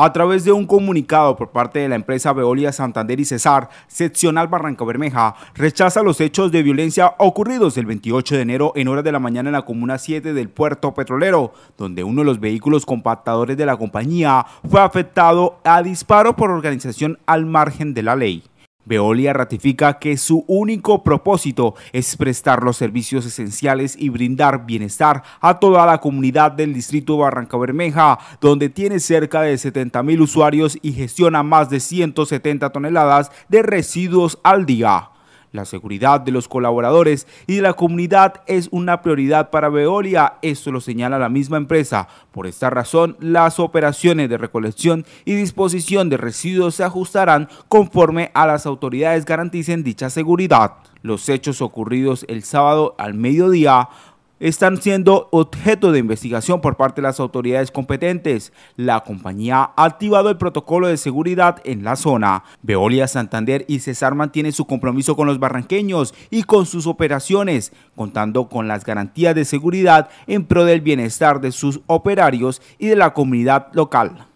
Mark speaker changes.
Speaker 1: A través de un comunicado por parte de la empresa Veolia Santander y Cesar, seccional Barranca Bermeja, rechaza los hechos de violencia ocurridos el 28 de enero en horas de la mañana en la comuna 7 del puerto petrolero, donde uno de los vehículos compactadores de la compañía fue afectado a disparo por organización al margen de la ley. Veolia ratifica que su único propósito es prestar los servicios esenciales y brindar bienestar a toda la comunidad del distrito Barranca Bermeja, donde tiene cerca de 70 mil usuarios y gestiona más de 170 toneladas de residuos al día. La seguridad de los colaboradores y de la comunidad es una prioridad para Veolia, esto lo señala la misma empresa. Por esta razón, las operaciones de recolección y disposición de residuos se ajustarán conforme a las autoridades garanticen dicha seguridad. Los hechos ocurridos el sábado al mediodía están siendo objeto de investigación por parte de las autoridades competentes. La compañía ha activado el protocolo de seguridad en la zona. Veolia Santander y Cesar mantienen su compromiso con los barranqueños y con sus operaciones, contando con las garantías de seguridad en pro del bienestar de sus operarios y de la comunidad local.